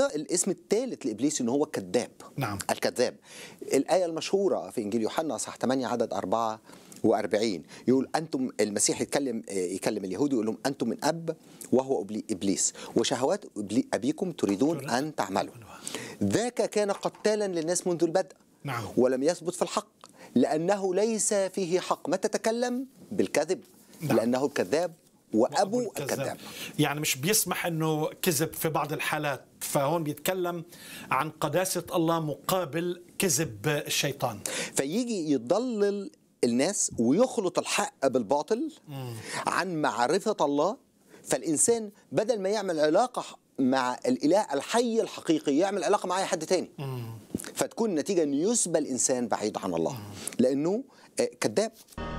الاسم الثالث لابليس ان هو الكذاب نعم الكذاب الايه المشهوره في انجيل يوحنا صح 8 عدد 4 و40 يقول انتم المسيح يتكلم يكلم اليهود يقول لهم انتم من اب وهو ابليس وشهوات ابيكم تريدون ان تعملوا ذاك كان قتالا للناس منذ البدء نعم. ولم يثبت في الحق لانه ليس فيه حق ما تتكلم بالكذب نعم. لانه الكذاب وابو الكذاب يعني مش بيسمح انه كذب في بعض الحالات فهون بيتكلم عن قداسه الله مقابل كذب الشيطان فيجي يضلل الناس ويخلط الحق بالباطل عن معرفه الله فالانسان بدل ما يعمل علاقه مع الاله الحي الحقيقي يعمل علاقه مع اي حد تاني فتكون النتيجه ان يسبى الانسان بعيد عن الله لانه آه، كذاب